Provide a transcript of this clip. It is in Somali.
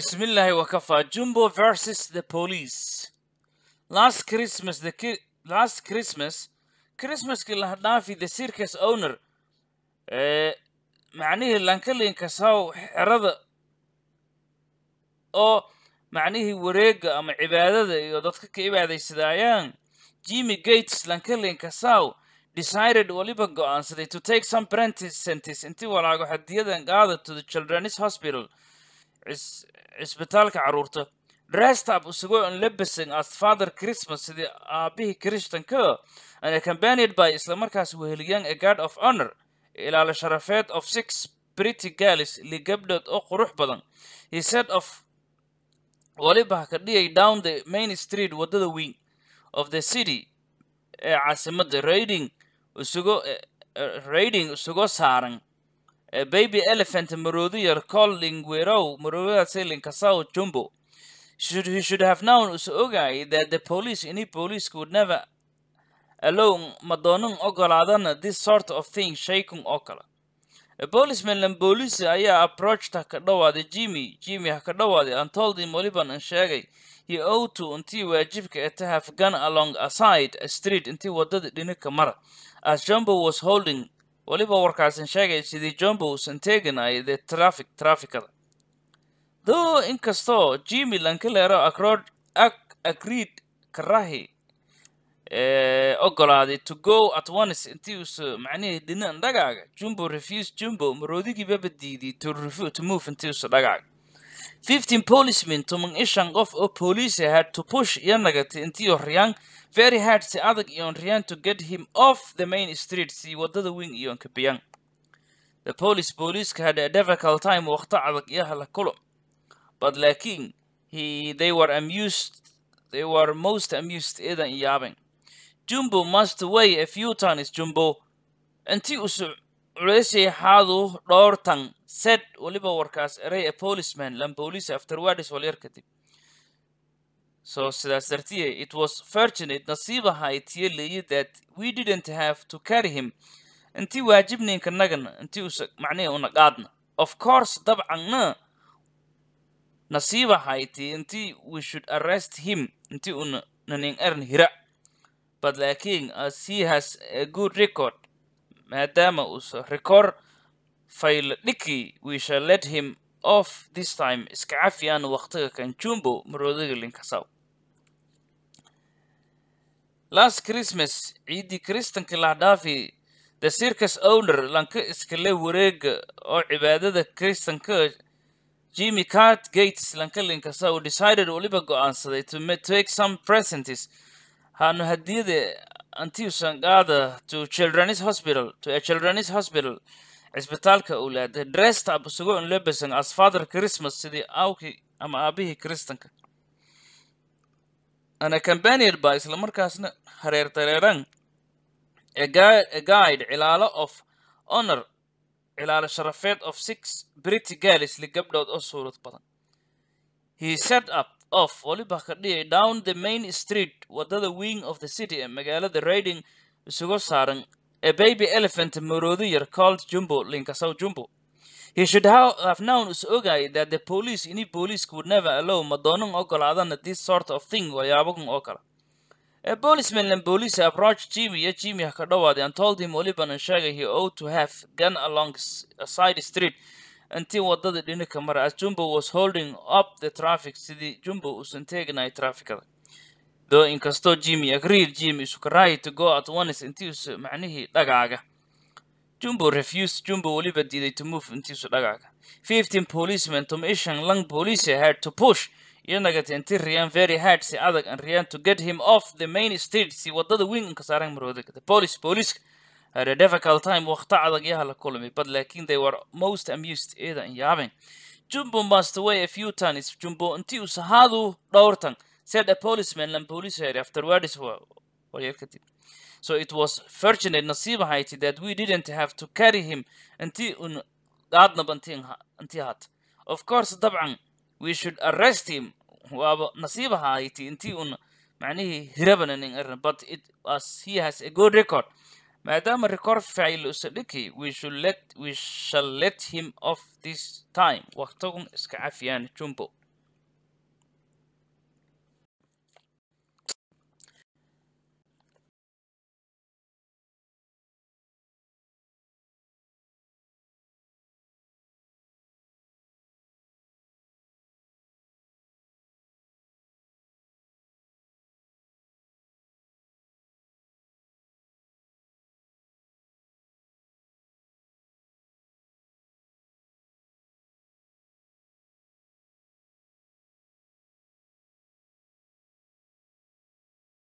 بسم الله وكفى Jumbo versus the police last Christmas the ki last Christmas Christmas كي الله نافي the circus owner uh, معنيه لانكلين كساو حرادة oo macnihii wareega ama cibaadada iyo dadka ka cibaadaysadaayaan jimmy gates lankelin kasaw decided waliba go-aansaday to take some prenticentis intii walaago hadiyadan gaada to the childrens hospital cisbitaalka caruurta dressed up isagoo an as father christmas sidii aabihii christanka and accompanied by islamarkaas weheliyaan a guard of honor ilaala sharafeed of six pretty girls li gabdhood oo qurux badan he said of walibaha ka dhiyay down the main street waddada weyn of the city ee caasimada raiding isagoo e, e, raiding isagoo saaran baby elephant maroodiyer calling werow maroodiyer selling kasau jumbo should he should have known us ogaay that the police any police could never allow madoonan ogolaadana this sort of thing shaking oo kale a policeman ayaa approached ha ka dhawaaday jimmy jimmy ha ka dhawaaday and waliban an sheegay he owed to intii waajibka e to have gone along aside a street intii wadada dhinika mara as jumbo was holding weliba warkaasin sheegay sidii jombo uusan teeganaya dee traffic trafficada doo inkastoo jimmy lankelero acrod ac acreed karahi ogolaaday to go at once intii uusa macnihii dhinan dhagaaga jumbo refuse jumbo maroodigii baba diiday to refute to move intii uusa dhagaaga fifteen policemen toban i shan qof oo police had to push iyo nagata intii horyaan very hard si adag iyoon riyaan to get him off the main street si wadada wing iyoon kabiyaan the police policeka had a difficult time waqto adag iyo halakulo but laakiin he they were amused they were most amused eedan iyo jumbo must way a few turns jumbo intii u culaysyahaadu dhowrtan sed weliba warkaas eray a policeman lan police after wadis walyar kadib so sidaas dartiye it was fortunate nasiibaha ay tiyo leeyi that we didn't have to carry him intii waajibninka nagana intii usa macnihi una qaadna of course dabcanna nasiibaha ay tiyo intii we should arrest him intii una nanin ern hira but laakiin as he has a good record maadaama uuse so rekoor faylodhiki we shall let him off this time iska cafiyaan waqtiga kanjumbo maroodaga linkasaw last christmas ciiddii kristanka lahdhaafi the circus owner lanka iskale wareega oo cibaadada kristanka jimmy cart gates lanka linkasaw decided waliba go'aansaday to take some presentes haanu hadiyada antiusan qaada to childrenis hospital to a childrens hospital cisbitaalka owlaada dressed up isagoo in lebesan as father christmas sidii awkii ama aabihii kristanka an accompanied by isla markaasna hareer tareeran a guide cilaalo of honor cilaalo sharafeed of six brity gallis li gabdhood oo suurad badan he set up off waliba ka dhici down the main street waddada wing of the city ee magaalada raiding isugu saaran a baby elephant maroodi yar called jumbo linkasow jumbo he should have known is ogay that the police ini policeku would never allow madoonan ogolaadana this sort of thing waxyaabakan oo kale A policeman and police approached Jimmy ha ka Hakadawadi and told him Oliban and Shaga he ought to have gone along side street intii waddadii dhinaca mara as jumbo was holding up the traffic sidii jumbo uusan teeganay traafikada though inkastoo jimmy agreed jimmy is right to go at once intiisu macnihii dhagaaga jumbo refused jumbo weliba diiday to move intiisu dhagaaga fifteen policemen to mission lung police had to push iyanagat inti riyan very hard si adag and riyan to get him off the main street si waddada weyn inka saaraan marwada the police police had a difficult time waqti adag iyaha la kulmi but laakiin they were most amused iyada in yaabeen jumbo must away a few times jumbo intii uu sahadu dhowr said a policeman lan police afterwards waryar so it was fortunate nasiib ahayti that we didn't have to carry him intii un aadnab intii had of course dabcan we should arrest him waaba nasiib ahayti intii un macnihii hirabanan in but it was he has a good record maadaama record ficil usadhiki we should let we shall let him off this time waqtagun iska cafiyaan jumbo